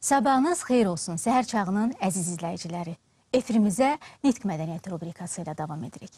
Sabahınız xeyir olsun, Səhər Çağının əziz izləyiciləri. Efirimizə Nitq Mədəniyyəti rubrikası ilə davam edirik.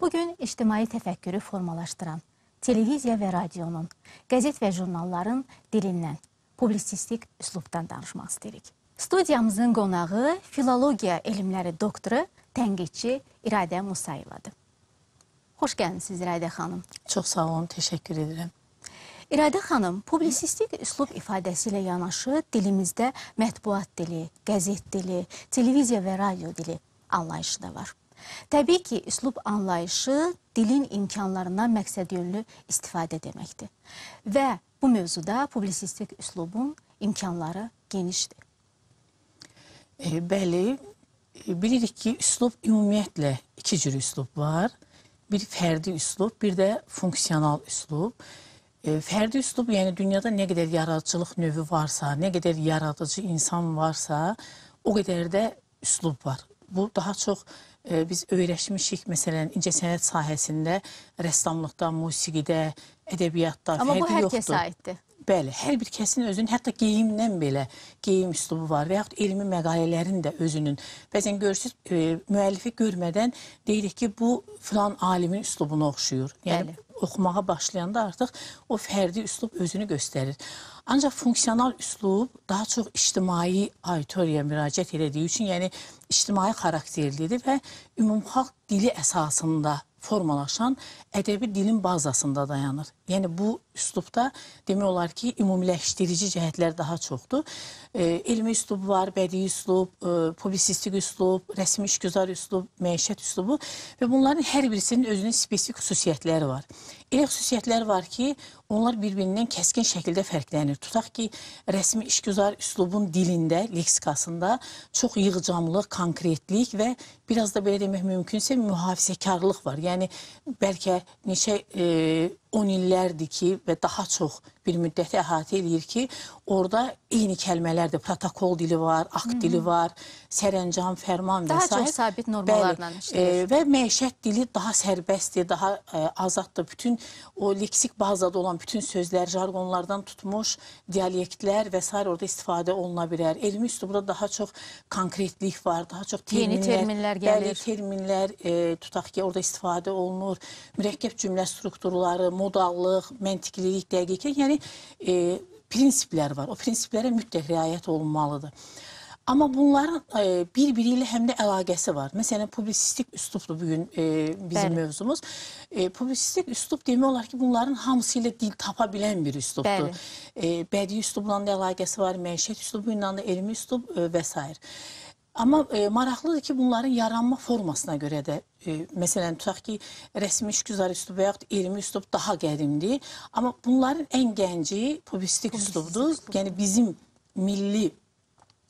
Bugün ictimai təfəkkürü formalaşdıran televiziya və radionun, qəzet və jurnalların dilindən, publisistik üslubdan danışmaq istəyirik. Studiyamızın qonağı filologiya elmləri doktoru, tənqidçi İradə Musayevadır. Xoş gəlmisiniz İradə xanım. Çox sağ olun, təşəkkür edirəm. İradə xanım, publisistik üslub ifadəsi ilə yanaşı dilimizdə mətbuat dili, qəzet dili, televiziya və radio dili anlayışı da var. Təbii ki, üslub anlayışı dilin imkanlarından məqsədyönlü istifadə deməkdir. Və bu mövzuda publisistik üslubun imkanları genişdir. E, bəli, e, bilirik ki, üslub ümumiyyətlə iki cür üslub var. Bir fərdi üslub, bir də funksional üslub. E, fərdi üslub, yəni dünyada nə qədər yaradıcılıq növü varsa, nə qədər yaradıcı insan varsa, o qədər də üslub var. Bu daha çox e, biz öyrəşmişik, məsələn, incəsənət sahəsində, rəssamlıqda, musiqidə, ədəbiyyatda Amma fərqi yoxdur. Amma bu hər kəsə aiddir. Bəli, hər bir kəsin özünün, hətta geyimdən belə geyim üslubu var və yaxud elmi məqalələrin də özünün. Bəzən görürsüz, e, müəllifi görmədən deyirik ki, bu filan alimin üslubuna oxşuyur. Yəni, Bəli. oxumağa başlayanda artıq o fərdi üslub özünü göstərir. Ancaq funksional üslub daha çox ictimai auditoriyaya müraciət elədiyi üçün, yəni ictimai xarakterlidir və ümumxalq dili əsasında formalaşan ədəbi dilin bazasında dayanır. Yəni bu üslubda demək olar ki, ümumiləşdirici cəhətlər daha çoxdur. E, elmi üslub var, bədii üslub, e, publisistik üslub, rəsmi işgüzar üslub, məişət üslubu və bunların hər birisinin özünün spesifik xüsusiyyətləri var. Elə xüsusiyyətlər var ki, Onlar bir-birindən kəskin şəkildə fərqlənir. Tutaq ki, rəsmi işgüzar üslubun dilində, leksikasında çox yığcamlıq, konkretlik və biraz da belə demək mümkünsə mühafizəkarlıq var. Yəni, bəlkə neçə... E, 10 illərdir ki və daha çox bir müddəti əhatə eləyir ki, orada eyni kəlmələrdir. Protokol dili var, akt dili var, sərəncam, fərman və s. Daha sahib. çox sabit normalarla e, işləyir. E, və məişət dili daha sərbəstdir, daha e, azaddır. Bütün o leksik bazada olan bütün sözlər, jargonlardan tutmuş dialektlər və s. orada istifadə oluna bilər. Elmi üslubda daha çox konkretlik var, daha çox terminlər. Yeni terminlər gəlir. Bəli, terminlər e, tutaq ki, orada istifadə olunur. Mürəkkəb cümlə strukturları, modallıq, məntiqlilik, dəqiqlik, yəni e, prinsiplər var. O prinsiplərə mütləq riayət olunmalıdır. Amma bunların e, bir-biri ilə həm də əlaqəsi var. Məsələn, publisistik üslubdur bu gün e, bizim Bəli. mövzumuz. E, publisistik üslub demək olar ki, bunların hamısı ilə dil tapa bilən bir üslubdur. Bəli. E, bədii üslubla da əlaqəsi var, məişət üslubuyla da elmi üslub e, və s. Amma e, maraqlıdır ki, bunların yaranma formasına görə də e, məsələn tutaq ki, rəsmi işgüzar üslub və yaxud elmi üslub daha qədimdir. Amma bunların ən gənci publistik üslubdur. Yəni bizim milli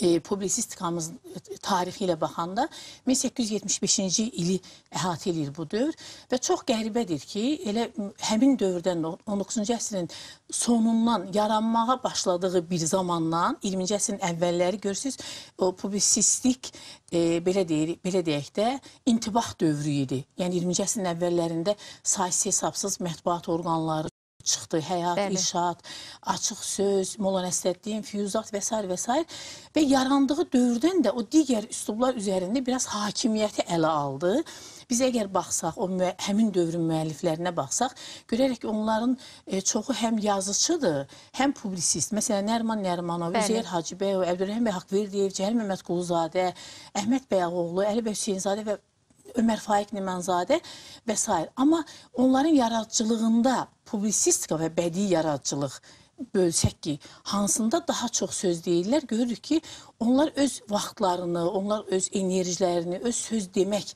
e, publisistikamız e, tarixi ilə baxanda 1875-ci ili əhatə eləyir bu dövr və çox qəribədir ki, elə həmin dövrdən 19-cu əsrin sonundan yaranmağa başladığı bir zamandan 20-ci əsrin əvvəlləri görürsüz, o publisistik e, belə deyir, belə deyək də intibah dövrü idi. Yəni 20-ci əsrin əvvəllərində saysız-hesabsız mətbuat orqanları çıxdı. Həyat, Bəli. inşaat, açıq söz, Molla Nəsrəddin, Füyuzat və s. və s. və yarandığı dövrdən də o digər üslublar üzərində biraz hakimiyyəti ələ aldı. Biz əgər baxsaq, o həmin dövrün müəlliflərinə baxsaq, görərək ki, onların e, çoxu həm yazıçıdır, həm publisist. Məsələn, Nərman Nərmanov, Üzeyir Hacıbəyov, Əbdürrəhim bəy Haqverdiyev, Cəhəl Məmmədquluzadə, Əhməd Bəyoğlu, Əli bəy Hüseynzadə və Ömər Faiq Nimanzadə və s. Amma onların yaradıcılığında publisistika və bədii yaradıcılıq bölsək ki, hansında daha çox söz deyirlər, görürük ki, onlar öz vaxtlarını, onlar öz enerjilərini, öz söz demək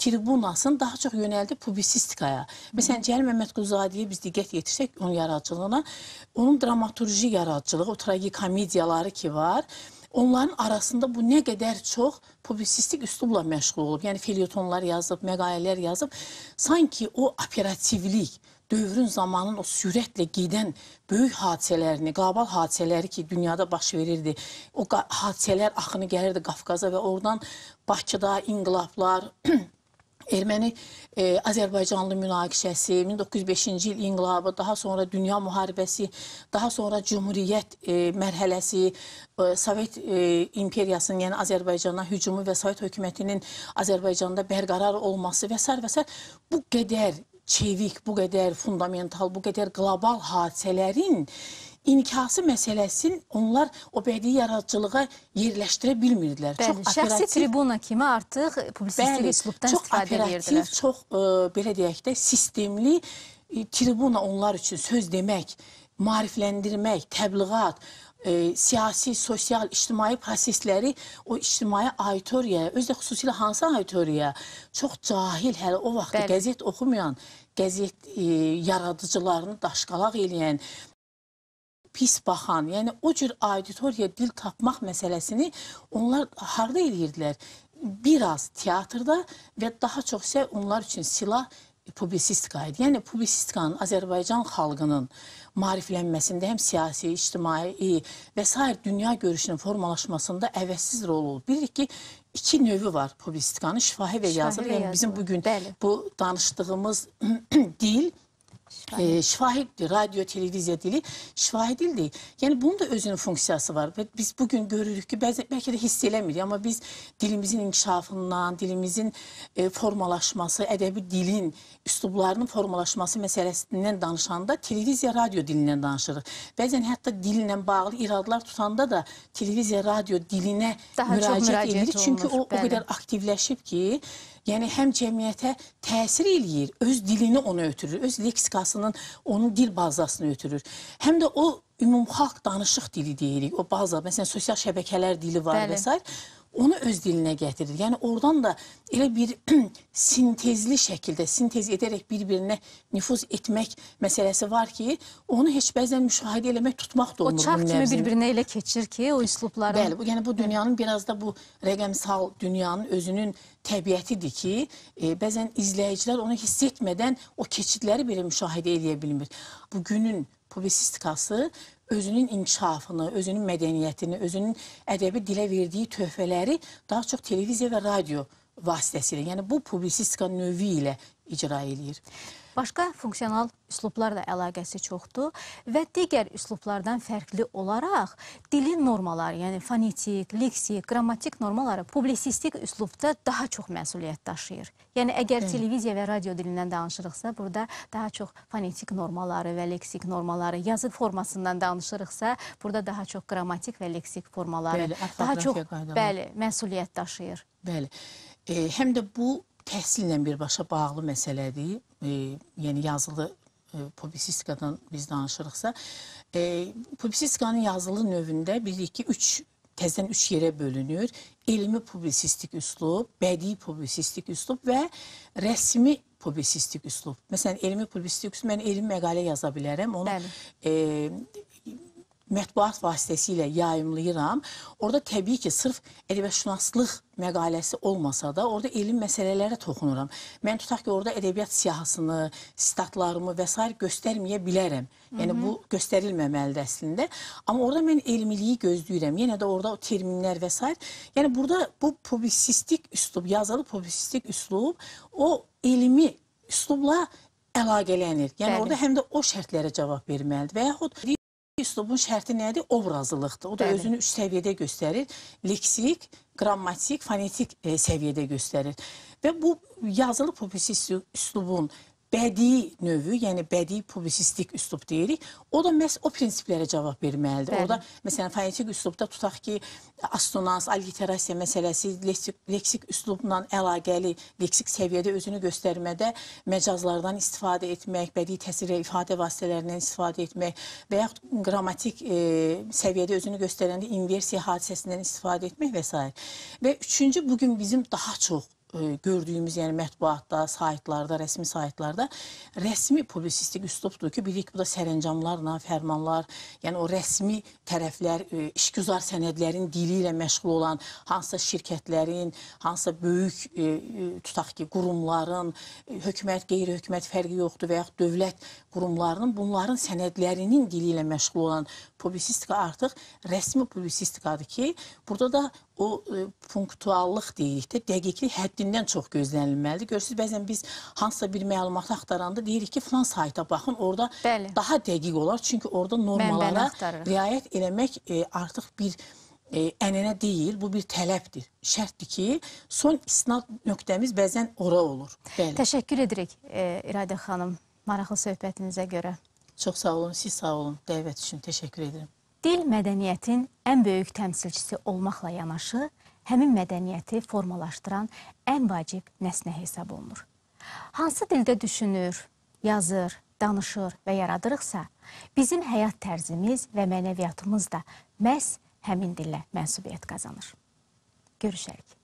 tribunasını daha çox yönəldi publisistikaya. Məsələn, Cəlil Məmmədquluzadəyə biz diqqət yetirsək onun yaradıcılığına, onun dramaturji yaradıcılığı, o tragikomediyaları ki var, onların arasında bu nə qədər çox publisistik üslubla məşğul olub. Yəni felyetonlar yazıb, məqalələr yazıb. Sanki o operativlik, dövrün zamanın o sürətlə gedən böyük hadisələrini, qlobal hadisələri ki, dünyada baş verirdi. O hadisələr axını gəlirdi Qafqaza və oradan Bakıda inqilablar Erməni e, Azərbaycanlı münaqişəsi, 1905-ci il inqilabı, daha sonra dünya müharibəsi, daha sonra cümhuriyyət e, mərhələsi, e, Sovet e, imperiyasının, yəni Azərbaycana hücumu və Sovet hökumətinin Azərbaycanda bərqərar olması və s. və s. bu qədər çevik, bu qədər fundamental, bu qədər qlobal hadisələrin inkası məsələsin onlar o bədii yaradıcılığa yerləşdirə bilmirdilər. Bəli, çox şəxsi operativ, tribuna kimi artıq publisistik üslubdan istifadə edirdilər. Çox operativ, çox, ə, belə deyək də, sistemli ə, e, tribuna onlar üçün söz demək, marifləndirmək, təbliğat, e, siyasi, sosial, ictimai prosesləri o ictimai auditoriyaya, öz də xüsusilə hansı auditoriyaya çox cahil hələ o vaxtda Bəli. qəzet oxumayan, qəzet e, yaradıcılarını daşqalaq eləyən, pis baxan, yəni o cür auditoriya dil tapmaq məsələsini onlar harda eləyirdilər? Bir az teatrda və daha çox isə onlar üçün silah e, publisistika idi. Yəni publisistikanın Azərbaycan xalqının maariflənməsində həm siyasi, ictimai e, və s. dünya görüşünün formalaşmasında əvəzsiz rol olub. Bilirik ki, iki növü var publisistikanın, şifahi və yazılı. Yəni bizim bu gün bu danışdığımız dil e, şahitdir. Radyo, televiziya dili şifahi dil değil. Yəni bunun da özünün funksiyası var. Və biz bugün görürük ki, bəzi, bəlkə də hiss eləmirik, amma biz dilimizin inkişafından, dilimizin e, formalaşması, ədəbi dilin, üslublarının formalaşması məsələsindən danışanda televiziya, radyo dilindən danışırıq. Bəzən hətta dillə bağlı iradlar tutanda da televiziya, radyo dilinə Daha müraciət edirik. Çünkü olunur, o, bəli. o qədər aktivləşib ki, Yəni həm cəmiyyətə təsir eləyir, öz dilini ona ötürür, öz leksikasının, onun dil bazasını ötürür. Həm də o ümumxalq danışıq dili deyirik. O baza, məsələn, sosial şəbəkələr dili var Bəli. və s onu öz dilinə gətirir. Yəni oradan da elə bir sintezli şəkildə, sintez edərək bir-birinə nüfuz etmək məsələsi var ki, onu heç bəzən müşahidə eləmək, tutmaq da olmur. O çarx kimi bir-birinə elə keçir ki, o üslubları. Bəli, bu, yəni bu dünyanın biraz da bu rəqəmsal dünyanın özünün təbiətidir ki, e, bəzən izləyicilər onu hiss etmədən o keçidləri belə müşahidə edə bilmir. Bugünün publisistikası özünün inkişafını, özünün mədəniyyətini, özünün ədəbi dilə verdiyi töhfələri daha çox televiziya və radio vasitəsilə, yəni bu publisistika növü ilə icra eləyir. Başqa funksional üslublarla əlaqəsi çoxdur və digər üslublardan fərqli olaraq dilin normaları, yəni fonetik, leksik, qrammatik normaları publisistik üslubda daha çox məsuliyyət daşıyır. Yəni əgər Hı. televiziya və radio dilindən danışırıqsa, burada daha çox fonetik normaları və leksik normaları, yazı formasından danışırıqsa, burada daha çox qrammatik və leksik formaları, bəli, daha çox qaydalar. bəli, məsuliyyət daşıyır. Bəli. E, həm də bu təhsillə birbaşa bağlı məsələdir. E, yəni yazılı e, publisistikadan biz danışırıqsa, e, publisistikanın yazılı növündə bilirik ki, 3 təzədən 3 yerə bölünür. Elmi publisistik üslub, bədii publisistik üslub və rəsmi publisistik üslub. Məsələn, elmi publisistik üslub, mən elmi məqalə yaza bilərəm. Onu Bəli. e, mətbuat vasitəsilə yayımlayıram. Orada təbii ki, sırf ədəbiyyatşünaslıq məqaləsi olmasa da orada elm məsələlərə toxunuram. Mən tutaq ki, orada ədəbiyyat siyahısını, statlarımı və s. göstərməyə bilərəm. Yəni, Hı -hı. bu göstərilməməlidir əslində. Amma orada mən elmiliyi gözləyirəm. Yenə də orada o terminlər və s. Yəni, burada bu publisistik üslub, yazılı publisistik üslub o elmi üslubla əlaqələnir. Yəni, Bəli. orada həm də o şərtlərə cavab verməlidir. Və yaxud üslubun şərti nədir? Obrazlılıqdır. O da Bəli. özünü üç səviyyədə göstərir. Leksik, qrammatik, fonetik e, səviyyədə göstərir. Və bu yazılı publisist üslubun bədii növü, yəni bədii publisistik üslub deyirik. O da məhz o prinsiplərə cavab verməlidir. Bəli. Orada, məsələn, fonetik üslubda tutaq ki, astonans, alliterasiya məsələsi, leksik, leksik üslubla əlaqəli, leksik səviyyədə özünü göstərmədə məcazlardan istifadə etmək, bədii təsirə ifadə vasitələrindən istifadə etmək və yaxud qramatik e, səviyyədə özünü göstərəndə inversiya hadisəsindən istifadə etmək və s. Və üçüncü, bugün bizim daha çox E, gördüyümüz yəni mətbuatda, saytlarda, rəsmi saytlarda rəsmi publisistik üslubdur ki, bilirik bu da sərəncamlarla, fərmanlar, yəni o rəsmi tərəflər, e, işgüzar sənədlərin dili ilə məşğul olan hansısa şirkətlərin, hansısa böyük e, tutaq ki, qurumların, hökumət, qeyri-hökumət fərqi yoxdur və yaxud dövlət qurumlarının bunların sənədlərinin dili ilə məşğul olan publisistika artıq rəsmi publisistikadır ki, burada da o e, punktuallıq deyək də, dəqiqlik həddindən çox gözlənilməlidir. Görürsüz, bəzən biz hansısa bir məlumatı axtaranda deyirik ki, filan sayta baxın, orada Bəli. daha dəqiq olar. Çünki orada normalara riayət eləmək e, artıq bir e, ənənə deyil, bu bir tələbdir. Şərtdir ki, son istinad nöqtəmiz bəzən ora olur. Bəli. Təşəkkür edirik e, İradə xanım maraqlı söhbətinizə görə. Çox sağ olun, siz sağ olun dəvət üçün. Təşəkkür edirəm. Dil mədəniyyətin ən böyük təmsilçisi olmaqla yanaşı, həmin mədəniyyəti formalaşdıran ən vacib nəsnə hesab olunur. Hansı dildə düşünür, yazır, danışır və yaradırıqsa, bizim həyat tərzimiz və mənəviyyatımız da məhz həmin dillə mənsubiyyət qazanır. Görüşərik.